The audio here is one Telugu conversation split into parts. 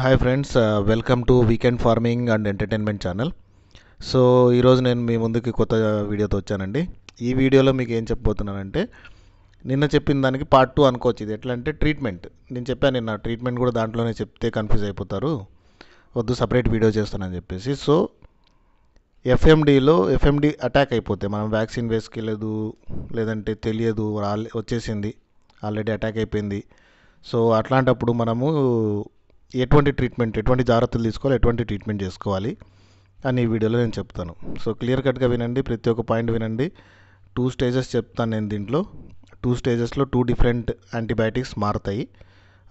hi friends welcome to weekend farming and entertainment channel so ఈరోజు నేను మీ ముందుకి కొత్త uh, వీడియోతో వచ్చానండి ఈ వీడియోలో మీకు ఏం చెప్పబోతున్నానంటే నిన్న చెప్పిన దానికి పార్ట్ టూ అనుకోవచ్చు ఇది ఎట్లా అంటే ట్రీట్మెంట్ నేను చెప్పాను నిన్న ట్రీట్మెంట్ కూడా దాంట్లోనే చెప్తే కన్ఫ్యూజ్ అయిపోతారు వద్దు సపరేట్ వీడియో చేస్తానని చెప్పేసి సో ఎఫ్ఎండిలో ఎఫ్ఎండి అటాక్ అయిపోతే మనం వ్యాక్సిన్ వేసుకెళ్ళదు లేదంటే తెలియదు వచ్చేసింది ఆల్రెడీ అటాక్ అయిపోయింది సో అట్లాంటప్పుడు మనము ఎటువంటి ట్రీట్మెంట్ ఎటువంటి జాగ్రత్తలు తీసుకోవాలి ఎటువంటి ట్రీట్మెంట్ చేసుకోవాలి అని ఈ వీడియోలో నేను చెప్తాను సో క్లియర్ కట్గా వినండి ప్రతి ఒక్క పాయింట్ వినండి టూ స్టేజెస్ చెప్తాను నేను దీంట్లో టూ స్టేజెస్లో టూ డిఫరెంట్ యాంటీబయాటిక్స్ మారుతాయి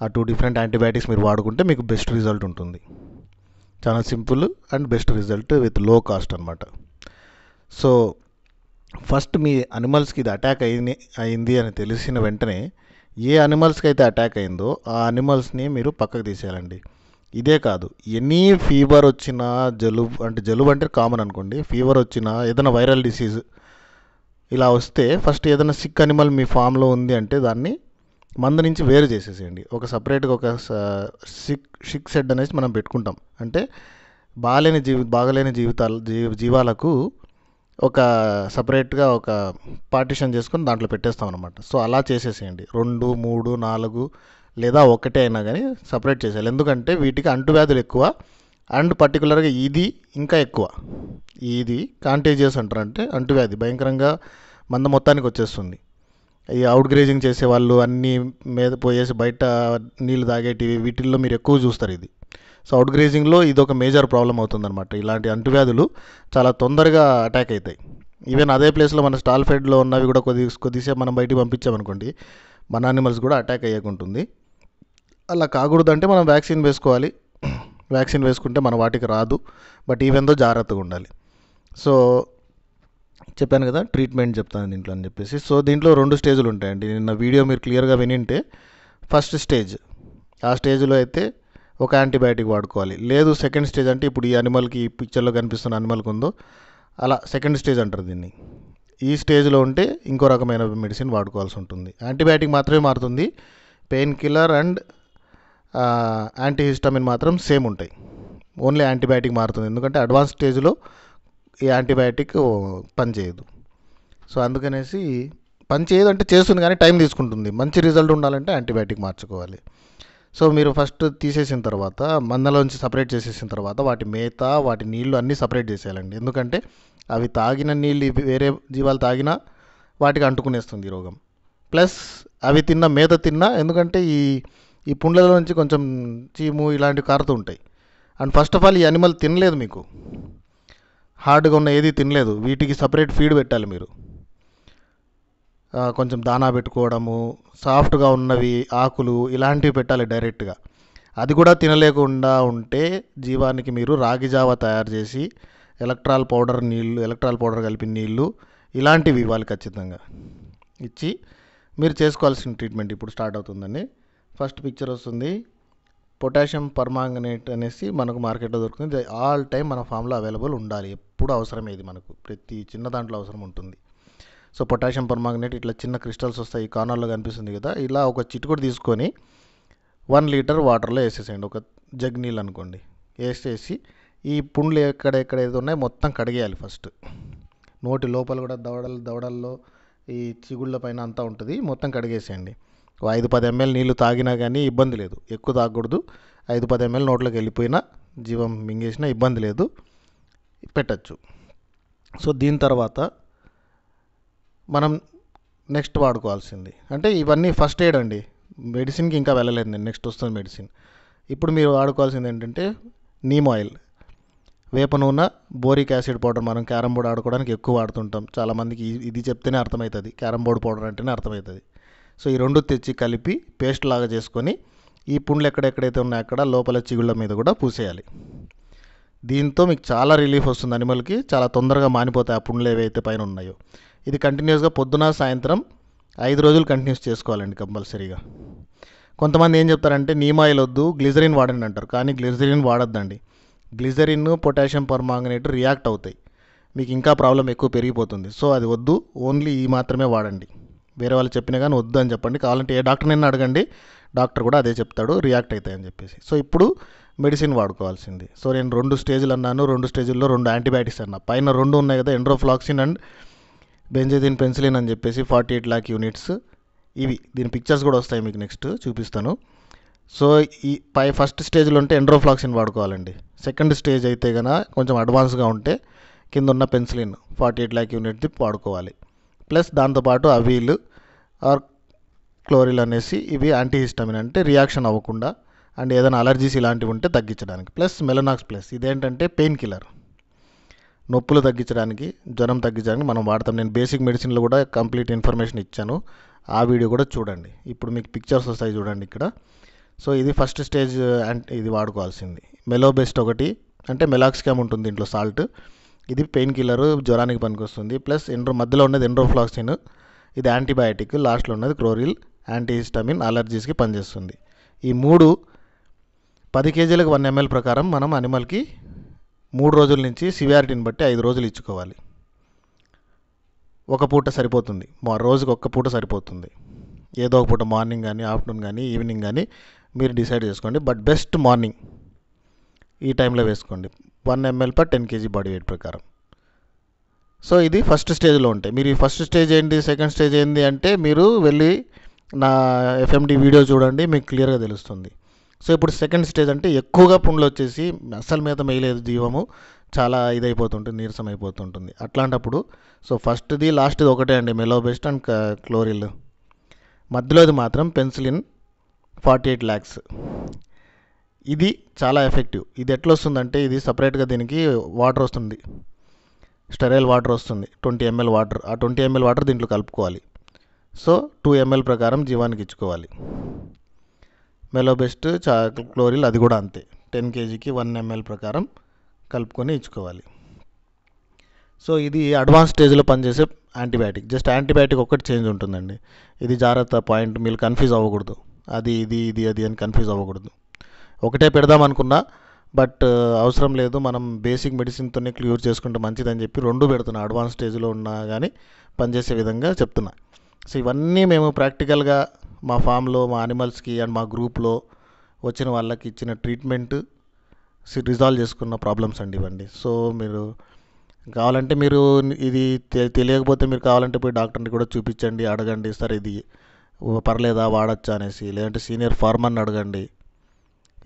ఆ టూ డిఫరెంట్ యాంటీబయాటిక్స్ మీరు వాడుకుంటే మీకు బెస్ట్ రిజల్ట్ ఉంటుంది చాలా simple and best result with low cost అనమాట సో ఫస్ట్ మీ అనిమల్స్కి ఇది అటాక్ అయింది అయింది అని తెలిసిన వెంటనే ఏ అనిమల్స్కి అయితే అటాక్ అయిందో ఆ అనిమల్స్ని మీరు పక్కకు తీసేయాలండి ఇదే కాదు ఎనీ ఫీవర్ వచ్చినా జలుబు అంటే జలుబు అంటే కామన్ అనుకోండి ఫీవర్ వచ్చినా ఏదైనా వైరల్ డిసీజ్ ఇలా వస్తే ఫస్ట్ ఏదైనా సిక్ అనిమల్ మీ ఫామ్లో ఉంది అంటే దాన్ని మంద నుంచి వేరు చేసేసేయండి ఒక సపరేట్గా ఒక సిక్ సిక్ షెడ్ అనేసి మనం పెట్టుకుంటాం అంటే బాగాలేని జీవి బాగలేని జీవితాలు జీవాలకు ఒక సపరేట్గా ఒక పార్టిషన్ చేసుకొని దాంట్లో పెట్టేస్తాం అనమాట సో అలా చేసేసేయండి రెండు మూడు నాలుగు లేదా ఒకటే అయినా కానీ సపరేట్ చేసేయాలి ఎందుకంటే వీటికి అంటువ్యాధులు ఎక్కువ అండ్ పర్టికులర్గా ఇది ఇంకా ఎక్కువ ఇది కాంటేజియస్ అంటారంటే అంటువ్యాధి భయంకరంగా మంద మొత్తానికి వచ్చేస్తుంది ఈ అవుట్ గ్రేజింగ్ చేసే వాళ్ళు అన్నీ మీద పోయేసి బయట నీళ్ళు తాగేటివి వీటిల్లో మీరు ఎక్కువ చూస్తారు ఇది సో అవుట్ గ్రేజింగ్లో ఇది ఒక మేజర్ ప్రాబ్లం అవుతుందన్నమాట ఇలాంటి అంటువ్యాధులు చాలా తొందరగా అటాక్ అవుతాయి ఈవెన్ అదే ప్లేస్లో మన స్టాల్ ఫెడ్లో ఉన్నవి కూడా కొద్ది కొద్దిసేపు మనం బయటికి పంపించామనుకోండి మన అనిమల్స్ కూడా అటాక్ అయ్యకుంటుంది అలా కాకూడదంటే మనం వ్యాక్సిన్ వేసుకోవాలి వ్యాక్సిన్ వేసుకుంటే మన వాటికి రాదు బట్ ఈవెన్తో జాగ్రత్తగా ఉండాలి సో చెప్పాను కదా ట్రీట్మెంట్ చెప్తాను దీంట్లో అని చెప్పేసి సో దీంట్లో రెండు స్టేజ్లు ఉంటాయండి నిన్న వీడియో మీరు క్లియర్గా వినింటే ఫస్ట్ స్టేజ్ ఆ స్టేజ్లో అయితే ఒక యాంటీబయాటిక్ వాడుకోవాలి లేదు సెకండ్ స్టేజ్ అంటే ఇప్పుడు ఈ అనిమల్కి ఈ పిక్చర్లో కనిపిస్తున్న అనిమల్కి ఉందో అలా సెకండ్ స్టేజ్ అంటారు దీన్ని ఈ స్టేజ్లో ఉంటే ఇంకో రకమైన మెడిసిన్ వాడుకోవాల్సి ఉంటుంది యాంటీబయాటిక్ మాత్రమే మారుతుంది పెయిన్ కిల్లర్ అండ్ యాంటీహిస్టమిన్ మాత్రం సేమ్ ఉంటాయి ఓన్లీ యాంటీబయాటిక్ మారుతుంది ఎందుకంటే అడ్వాన్స్ స్టేజ్లో ఈ యాంటీబయాటిక్ పనిచేయదు సో అందుకనేసి పనిచేయదు అంటే చేస్తుంది కానీ టైం తీసుకుంటుంది మంచి రిజల్ట్ ఉండాలంటే యాంటీబయాటిక్ మార్చుకోవాలి సో మీరు ఫస్ట్ తీసేసిన తర్వాత మందలోంచి సపరేట్ చేసేసిన తర్వాత వాటి మేత వాటి నీళ్లు అన్నీ సపరేట్ చేసేయాలండి ఎందుకంటే అవి తాగిన నీళ్ళు వేరే జీవాలు తాగినా వాటికి అంటుకునేస్తుంది ఈ రోగం ప్లస్ అవి తిన్న మేత తిన్నా ఎందుకంటే ఈ ఈ పుండ్లలోంచి కొంచెం చీము ఇలాంటివి కారుతూ ఉంటాయి అండ్ ఫస్ట్ ఆఫ్ ఆల్ ఈ అనిమల్ తినలేదు మీకు హార్డ్గా ఉన్న ఏది తినలేదు వీటికి సపరేట్ ఫీడ్ పెట్టాలి మీరు కొంచెం దానా పెట్టుకోవడము సాఫ్ట్గా ఉన్నవి ఆకులు ఇలాంటివి పెట్టాలి డైరెక్ట్గా అది కూడా తినలేకుండా ఉంటే జీవానికి మీరు రాగి జావ తయారు చేసి ఎలక్ట్రాల్ పౌడర్ నీళ్ళు ఎలక్ట్రాల్ పౌడర్ కలిపిన నీళ్ళు ఇలాంటివి ఇవ్వాలి ఖచ్చితంగా ఇచ్చి మీరు చేసుకోవాల్సిన ట్రీట్మెంట్ ఇప్పుడు స్టార్ట్ అవుతుందండి ఫస్ట్ పిక్చర్ వస్తుంది పొటాషియం పర్మాంగనేట్ అనేసి మనకు మార్కెట్లో దొరుకుతుంది ఆల్ టైం మన ఫామ్లో అవైలబుల్ ఉండాలి ఎప్పుడు అవసరమే ఇది మనకు ప్రతి చిన్న దాంట్లో అవసరం ఉంటుంది సో పొటాషియం పర్మాంగనేట్ ఇట్లా చిన్న క్రిస్టల్స్ వస్తాయి ఈ కార్నర్లో కనిపిస్తుంది కదా ఇలా ఒక చిటుకుడు తీసుకొని వన్ లీటర్ వాటర్లో వేసేసేయండి ఒక జగ్ నీళ్ళు అనుకోండి వేసేసి ఈ పుండ్లు ఎక్కడ ఎక్కడ ఏదో ఉన్నాయో మొత్తం కడిగేయాలి ఫస్ట్ నోటి లోపల కూడా దవడలు దవడల్లో ఈ చిగుళ్ళ పైన అంతా ఉంటుంది మొత్తం కడిగేసేయండి ఐదు పది ఎంఎల్ నీళ్ళు తాగినా కానీ ఇబ్బంది లేదు ఎక్కువ తాగకూడదు ఐదు పది ఎంఎల్ నోట్లోకి వెళ్ళిపోయినా జీవం మింగేసినా ఇబ్బంది లేదు పెట్టచ్చు సో దీని తర్వాత మనం నెక్స్ట్ వాడుకోవాల్సింది అంటే ఇవన్నీ ఫస్ట్ ఎయిడ్ అండి మెడిసిన్కి ఇంకా వెళ్ళలేదు నేను నెక్స్ట్ వస్తుంది మెడిసిన్ ఇప్పుడు మీరు వాడుకోవాల్సింది ఏంటంటే నీమ్ ఆయిల్ వేప నూనె బోరిక్ యాసిడ్ పౌడర్ మనం క్యారమ్ బోర్డ్ ఆడుకోవడానికి ఎక్కువ వాడుతుంటాం చాలామందికి ఇది చెప్తేనే అర్థమవుతుంది క్యారమ్ బోర్డ్ పౌడర్ అంటేనే అర్థమవుతుంది సో ఈ రెండు తెచ్చి కలిపి పేస్ట్ లాగా చేసుకొని ఈ పుండ్లు ఎక్కడెక్కడైతే ఉన్నాయో అక్కడ లోపల చిగుళ్ళ మీద కూడా పూసేయాలి దీంతో మీకు చాలా రిలీఫ్ వస్తుంది అనిమల్కి చాలా తొందరగా మానిపోతాయి ఆ పుండ్లు ఏవైతే పైన ఉన్నాయో ఇది కంటిన్యూస్గా పొద్దున సాయంత్రం ఐదు రోజులు కంటిన్యూస్ చేసుకోవాలండి కంపల్సరీగా కొంతమంది ఏం చెప్తారంటే నీమాయిల్ వద్దు గ్లిజరిన్ వాడండి అంటారు కానీ గ్లిజరిన్ వాడద్దండి గ్లిజరిన్ పొటాషియం పర్మాంగనేట్ రియాక్ట్ అవుతాయి మీకు ఇంకా ప్రాబ్లం ఎక్కువ పెరిగిపోతుంది సో అది వద్దు ఓన్లీ ఈ మాత్రమే వాడండి వేరే వాళ్ళు చెప్పినా కానీ వద్దు అని చెప్పండి కావాలంటే ఏ డాక్టర్ నిన్న అడగండి డాక్టర్ కూడా అదే చెప్తాడు రియాక్ట్ అవుతాయని చెప్పేసి సో ఇప్పుడు మెడిసిన్ వాడుకోవాల్సింది సో నేను రెండు స్టేజ్లు అన్నాను రెండు స్టేజ్ల్లో రెండు యాంటీబయాటిక్స్ అన్నా పైన రెండు ఉన్నాయి కదా ఎండ్రోఫ్లాక్సిన్ అండ్ బెంజదీన్ పెన్సిలిన్ అని చెప్పేసి ఫార్టీ ఎయిట్ ల్యాక్ యూనిట్స్ ఇవి దీని పిక్చర్స్ కూడా వస్తాయి మీకు నెక్స్ట్ చూపిస్తాను సో ఈ పై ఫస్ట్ స్టేజ్లో ఉంటే ఎండ్రోఫ్లాక్సిన్ వాడుకోవాలండి సెకండ్ స్టేజ్ అయితే కనుక కొంచెం అడ్వాన్స్గా ఉంటే కింద ఉన్న పెన్సిలిన్ ఫార్టీ ఎయిట్ ల్యాక్ యూనిట్ది వాడుకోవాలి ప్లస్ దాంతోపాటు అవీలు ఆర్ క్లోరిల్ అనేసి ఇవి యాంటీహిస్టమిన్ అంటే రియాక్షన్ అవ్వకుండా అండ్ ఏదైనా అలర్జీస్ ఇలాంటివి ఉంటే తగ్గించడానికి ప్లస్ మెలనాక్స్ ప్లస్ ఇదేంటంటే పెయిన్ కిల్లర్ నొప్పులు తగ్గించడానికి జ్వరం తగ్గించడానికి మనం వాడతాం నేను బేసిక్ మెడిసిన్లో కూడా కంప్లీట్ ఇన్ఫర్మేషన్ ఇచ్చాను ఆ వీడియో కూడా చూడండి ఇప్పుడు మీకు పిక్చర్స్ వస్తాయి చూడండి ఇక్కడ సో ఇది ఫస్ట్ స్టేజ్ ఇది వాడుకోవాల్సింది మెలోబెస్ట్ ఒకటి అంటే మెలాక్స్కామ్ ఉంటుంది దీంట్లో సాల్ట్ ఇది పెయిన్ కిల్లర్ జ్వరానికి పనికొస్తుంది ప్లస్ ఎండ్రో మధ్యలో ఉన్నది ఎండ్రోఫ్లాక్సిన్ ఇది యాంటీబయాటిక్ లాస్ట్లో ఉన్నది క్లోరిల్ యాంటీహిస్టమిన్ అలర్జీస్కి పనిచేస్తుంది ఈ మూడు పది కేజీలకు వన్ ఎంఎల్ ప్రకారం మనం అనిమల్కి మూడు రోజుల నుంచి సివియారిటీని బట్టి ఐదు రోజులు ఇచ్చుకోవాలి ఒక పూట సరిపోతుంది మా రోజుకి ఒక్క పూట సరిపోతుంది ఏదో ఒక పూట మార్నింగ్ కానీ ఆఫ్టర్నూన్ కానీ ఈవినింగ్ కానీ మీరు డిసైడ్ చేసుకోండి బట్ బెస్ట్ మార్నింగ్ ఈ టైంలో వేసుకోండి one ML per ten KG body weight ప్రకారం సో ఇది ఫస్ట్ స్టేజ్లో ఉంటాయి మీరు ఫస్ట్ స్టేజ్ ఏంటి సెకండ్ స్టేజ్ ఏంటి అంటే మీరు వెళ్ళి నా ఎఫ్ఎండి వీడియో చూడండి మీకు క్లియర్గా తెలుస్తుంది సో ఇప్పుడు సెకండ్ స్టేజ్ అంటే ఎక్కువగా పుండ్లు వచ్చేసి అసలు మీద మేయలేదు జీవము చాలా ఇదైపోతుంటుంది నీరసం అయిపోతుంటుంది అట్లాంటప్పుడు సో ఫస్ట్ది లాస్ట్ది ఒకటే అండి మెలోబెస్ట్ అండ్ క్లోరిల్ మధ్యలోది మాత్రం పెన్సిలిన్ ఫార్టీ ఎయిట్ ల్యాక్స్ ఇది చాలా ఎఫెక్టివ్ ఇది ఎట్లా వస్తుందంటే ఇది సపరేట్గా దీనికి వాటర్ వస్తుంది స్టెరైల్ వాటర్ వస్తుంది ట్వంటీ ఎంఎల్ వాటర్ ఆ ట్వంటీ ఎంఎల్ వాటర్ దీంట్లో కలుపుకోవాలి సో టూ ఎంఎల్ ప్రకారం జీవానికి ఇచ్చుకోవాలి మెలోబెస్ట్ చా క్లోరిల్ అది కూడా అంతే టెన్ కేజీకి వన్ ఎంఎల్ ప్రకారం కలుపుకొని ఇచ్చుకోవాలి సో ఇది అడ్వాన్స్ స్టేజ్లో పనిచేసే యాంటీబయాటిక్ జస్ట్ యాంటీబయాటిక్ ఒక్కటి చేంజ్ ఉంటుందండి ఇది జాగ్రత్త పాయింట్ మీరు కన్ఫ్యూజ్ అవ్వకూడదు అది ఇది ఇది అది అని కన్ఫ్యూజ్ అవ్వకూడదు ఒకటే పెడదాం అనుకున్నా బట్ uh, అవసరం లేదు మనం బేసిక్ మెడిసిన్తోనే క్లియర్ చేసుకుంటే మంచిదని చెప్పి రెండు పెడుతున్నా అడ్వాన్స్ స్టేజ్లో ఉన్నా కానీ పనిచేసే విధంగా చెప్తున్నా సో ఇవన్నీ మేము ప్రాక్టికల్గా మా ఫామ్లో మా అనిమల్స్కి అండ్ మా గ్రూప్లో వచ్చిన వాళ్ళకి ఇచ్చిన ట్రీట్మెంట్ రిజాల్వ్ చేసుకున్న ప్రాబ్లమ్స్ అండి ఇవన్నీ సో మీరు కావాలంటే మీరు ఇది తెలియకపోతే మీరు కావాలంటే పోయి డాక్టర్ని కూడా చూపించండి అడగండి సార్ ఇది పర్లేదా వాడచ్చా అనేసి లేదంటే సీనియర్ ఫార్మర్ని అడగండి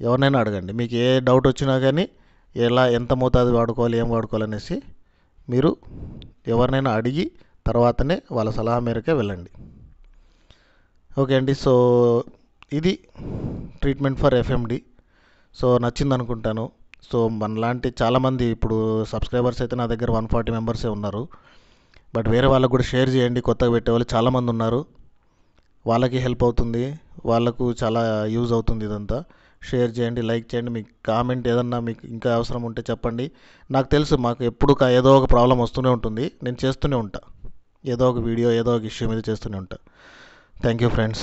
ఎవరినైనా అడగండి మీకు ఏ డౌట్ వచ్చినా కానీ ఎలా ఎంత మోతాదు వాడుకోవాలి ఏం వాడుకోవాలి అనేసి మీరు ఎవరినైనా అడిగి తర్వాతనే వాళ్ళ సలహా మేరకే వెళ్ళండి ఓకే అండి సో ఇది ట్రీట్మెంట్ ఫర్ ఎఫ్ఎండి సో నచ్చింది అనుకుంటాను సో మనలాంటి చాలామంది ఇప్పుడు సబ్స్క్రైబర్స్ అయితే నా దగ్గర వన్ ఫార్టీ మెంబర్సే ఉన్నారు బట్ వేరే వాళ్ళకు కూడా షేర్ చేయండి కొత్తగా పెట్టే వాళ్ళు చాలామంది ఉన్నారు వాళ్ళకి హెల్ప్ అవుతుంది వాళ్ళకు చాలా యూజ్ అవుతుంది ఇదంతా షేర్ చేయండి లైక్ చేయండి మీకు కామెంట్ ఏదన్నా మీకు ఇంకా అవసరం ఉంటే చెప్పండి నాకు తెలుసు మాకు ఎప్పుడు ఏదో ఒక ప్రాబ్లం వస్తూనే ఉంటుంది నేను చేస్తూనే ఉంటా ఏదో ఒక వీడియో ఏదో ఒక ఇష్యూ మీద చేస్తూనే ఉంటా thank you friends